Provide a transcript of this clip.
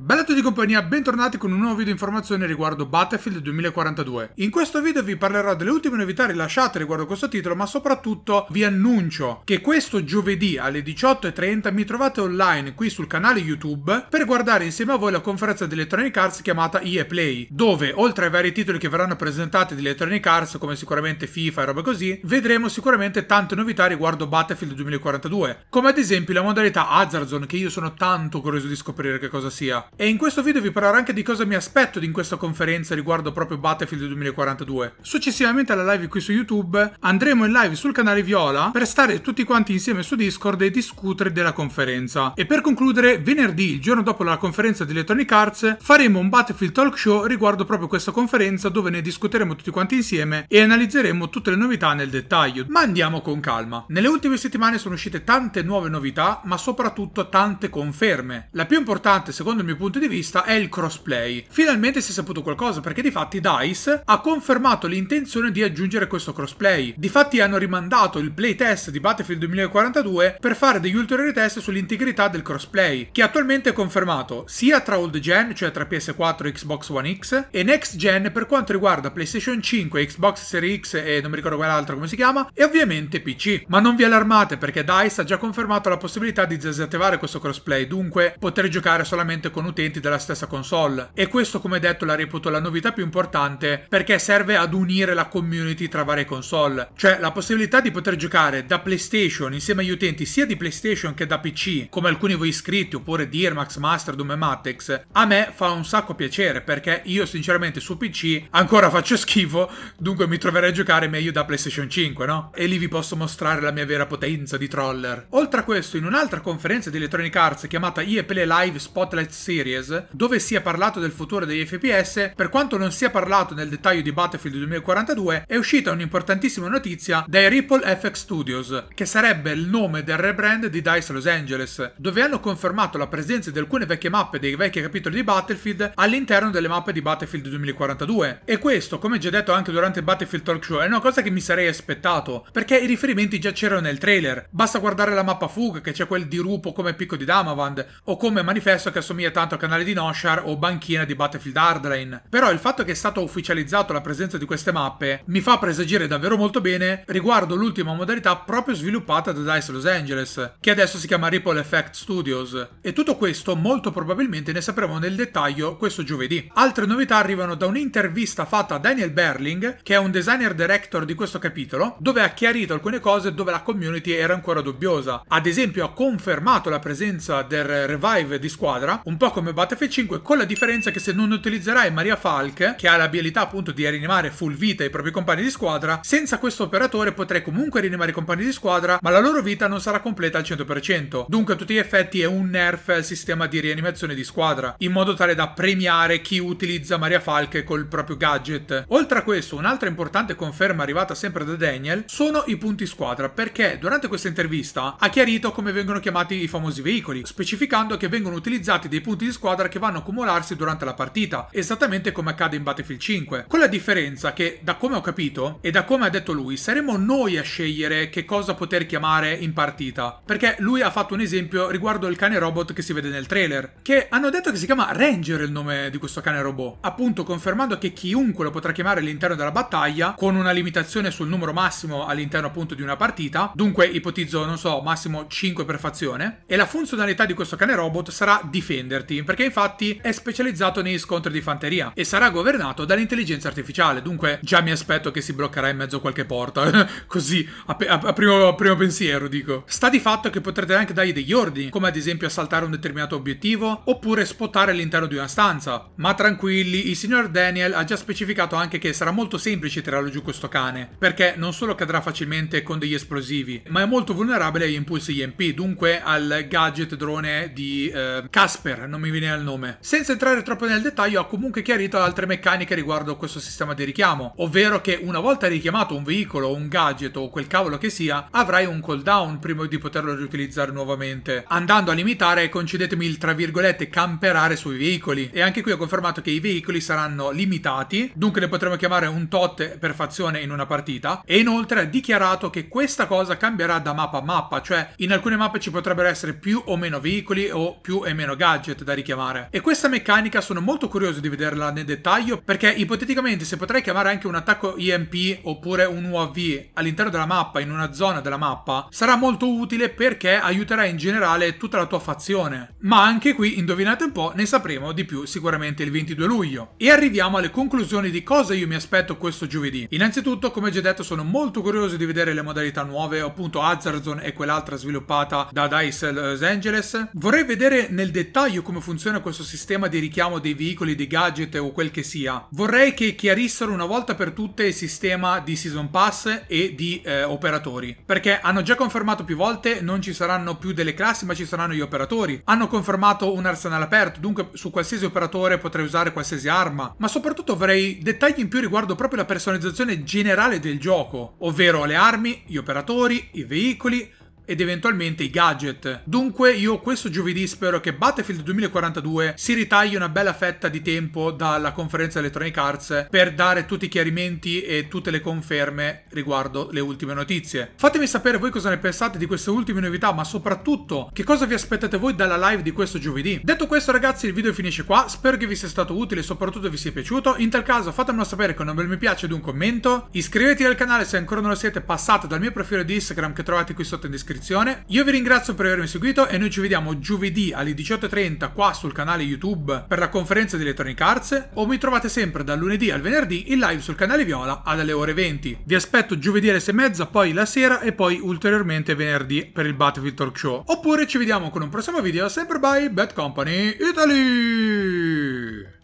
Bella a tutti compagnia, bentornati con un nuovo video informazione riguardo Battlefield 2042. In questo video vi parlerò delle ultime novità rilasciate riguardo questo titolo, ma soprattutto vi annuncio che questo giovedì alle 18.30 mi trovate online qui sul canale YouTube per guardare insieme a voi la conferenza di Electronic Arts chiamata EA Play, dove oltre ai vari titoli che verranno presentati di Electronic Arts, come sicuramente FIFA e roba così, vedremo sicuramente tante novità riguardo Battlefield 2042, come ad esempio la modalità Hazard Zone che io sono tanto curioso di scoprire che cosa sia. E in questo video vi parlerò anche di cosa mi aspetto di questa conferenza riguardo proprio Battlefield 2042. Successivamente alla live qui su YouTube andremo in live sul canale Viola per stare tutti quanti insieme su Discord e discutere della conferenza. E per concludere, venerdì, il giorno dopo la conferenza di Electronic Arts, faremo un Battlefield Talk Show riguardo proprio questa conferenza dove ne discuteremo tutti quanti insieme e analizzeremo tutte le novità nel dettaglio. Ma andiamo con calma. Nelle ultime settimane sono uscite tante nuove novità, ma soprattutto tante conferme. La più importante, secondo il mio punto di vista è il crossplay. Finalmente si è saputo qualcosa perché di fatti DICE ha confermato l'intenzione di aggiungere questo crossplay. Difatti hanno rimandato il playtest di Battlefield 2042 per fare degli ulteriori test sull'integrità del crossplay, che attualmente è confermato sia tra old gen, cioè tra PS4 e Xbox One X, e next gen per quanto riguarda PlayStation 5, Xbox Series X e non mi ricordo quell'altra come si chiama, e ovviamente PC. Ma non vi allarmate perché DICE ha già confermato la possibilità di disattivare questo crossplay, dunque poter giocare solamente con con utenti della stessa console. E questo, come detto, la reputo la novità più importante perché serve ad unire la community tra varie console, cioè la possibilità di poter giocare da PlayStation insieme agli utenti sia di PlayStation che da PC, come alcuni voi iscritti oppure di Master, Doom e Matex, a me fa un sacco piacere perché io sinceramente su PC ancora faccio schifo, dunque mi troverei a giocare meglio da PlayStation 5, no? E lì vi posso mostrare la mia vera potenza di troller. Oltre a questo, in un'altra conferenza di Electronic Arts chiamata EA Play Live Spotlight Series, dove si è parlato del futuro degli FPS, per quanto non sia parlato nel dettaglio di Battlefield 2042, è uscita un'importantissima notizia dai Ripple FX Studios, che sarebbe il nome del rebrand di DICE Los Angeles, dove hanno confermato la presenza di alcune vecchie mappe dei vecchi capitoli di Battlefield all'interno delle mappe di Battlefield 2042. E questo, come già detto anche durante il Battlefield Talk Show, è una cosa che mi sarei aspettato, perché i riferimenti già c'erano nel trailer. Basta guardare la mappa Fug, che c'è quel dirupo come picco di Damavand, o come manifesto che assomiglia a soltanto canale di Noshar o banchina di Battlefield Hardline. Però il fatto che è stato ufficializzato la presenza di queste mappe mi fa presagire davvero molto bene riguardo l'ultima modalità proprio sviluppata da DICE Los Angeles, che adesso si chiama Ripple Effect Studios. E tutto questo molto probabilmente ne sapremo nel dettaglio questo giovedì. Altre novità arrivano da un'intervista fatta a Daniel Berling, che è un designer director di questo capitolo, dove ha chiarito alcune cose dove la community era ancora dubbiosa. Ad esempio ha confermato la presenza del revive di squadra, un po' po' come Battlefield 5, con la differenza che se non utilizzerai Maria Falk, che ha l'abilità appunto di rianimare full vita i propri compagni di squadra, senza questo operatore potrai comunque rianimare i compagni di squadra, ma la loro vita non sarà completa al 100%. Dunque a tutti gli effetti è un nerf al sistema di rianimazione di squadra, in modo tale da premiare chi utilizza Maria Falk col proprio gadget. Oltre a questo, un'altra importante conferma arrivata sempre da Daniel sono i punti squadra, perché durante questa intervista ha chiarito come vengono chiamati i famosi veicoli, specificando che vengono utilizzati dei punti punti di squadra che vanno a accumularsi durante la partita, esattamente come accade in Battlefield 5, con la differenza che, da come ho capito e da come ha detto lui, saremo noi a scegliere che cosa poter chiamare in partita, perché lui ha fatto un esempio riguardo il cane robot che si vede nel trailer, che hanno detto che si chiama Ranger il nome di questo cane robot, appunto confermando che chiunque lo potrà chiamare all'interno della battaglia, con una limitazione sul numero massimo all'interno appunto di una partita, dunque ipotizzo, non so, massimo 5 per fazione, e la funzionalità di questo cane robot sarà difenderti Team perché infatti è specializzato negli scontri di fanteria e sarà governato dall'intelligenza artificiale, dunque già mi aspetto che si bloccherà in mezzo a qualche porta, così a, a, a, primo, a, primo, pensiero dico. Sta di fatto che potrete anche dargli degli ordini, come ad esempio assaltare un determinato obiettivo oppure spottare all'interno di una stanza. Ma tranquilli, il signor Daniel ha già specificato anche che sarà molto semplice tirarlo giù questo cane, perché non solo cadrà facilmente con degli esplosivi, ma è molto vulnerabile agli impulsi EMP, dunque al gadget drone di eh, Casper, non non mi viene il nome. Senza entrare troppo nel dettaglio ha comunque chiarito altre meccaniche riguardo questo sistema di richiamo, ovvero che una volta richiamato un veicolo, un gadget o quel cavolo che sia, avrai un cooldown prima di poterlo riutilizzare nuovamente, andando a limitare, concedetemi il tra virgolette, camperare sui veicoli. E anche qui ho confermato che i veicoli saranno limitati, dunque ne potremo chiamare un tot per fazione in una partita, e inoltre ha dichiarato che questa cosa cambierà da mappa a mappa, cioè in alcune mappe ci potrebbero essere più o meno veicoli o più e meno gadget, da richiamare. E questa meccanica sono molto curioso di vederla nel dettaglio perché ipoteticamente se potrei chiamare anche un attacco EMP oppure un UAV all'interno della mappa, in una zona della mappa, sarà molto utile perché aiuterà in generale tutta la tua fazione. Ma anche qui, indovinate un po', ne sapremo di più sicuramente il 22 luglio. E arriviamo alle conclusioni di cosa io mi aspetto questo giovedì. Innanzitutto, come già detto, sono molto curioso di vedere le modalità nuove, appunto Hazard Zone e quell'altra sviluppata da DICE Los Angeles. Vorrei vedere nel dettaglio come funziona questo sistema di richiamo dei veicoli, dei gadget o quel che sia. Vorrei che chiarissero una volta per tutte il sistema di Season Pass e di eh, operatori, perché hanno già confermato più volte non ci saranno più delle classi ma ci saranno gli operatori. Hanno confermato un arsenale aperto, dunque su qualsiasi operatore potrei usare qualsiasi arma, ma soprattutto avrei dettagli in più riguardo proprio la personalizzazione generale del gioco, ovvero le armi, gli operatori, i veicoli, ed eventualmente i gadget. Dunque io questo giovedì spero che Battlefield 2042 si ritagli una bella fetta di tempo dalla conferenza Electronic Arts per dare tutti i chiarimenti e tutte le conferme riguardo le ultime notizie. Fatemi sapere voi cosa ne pensate di queste ultime novità, ma soprattutto che cosa vi aspettate voi dalla live di questo giovedì. Detto questo ragazzi il video finisce qua, spero che vi sia stato utile e soprattutto vi sia piaciuto. In tal caso fatemelo sapere con un bel mi piace ed un commento. Iscrivetevi al canale se ancora non lo siete, passate dal mio profilo di Instagram che trovate qui sotto in descrizione descrizione. Io vi ringrazio per avermi seguito e noi ci vediamo giovedì alle 18.30 qua sul canale YouTube per la conferenza di Electronic Arts o mi trovate sempre dal lunedì al venerdì in live sul canale Viola alle ore 20. Vi aspetto giovedì alle 6.30, poi la sera e poi ulteriormente venerdì per il Battlefield Talk Show. Oppure ci vediamo con un prossimo video sempre by Bad Company Italy!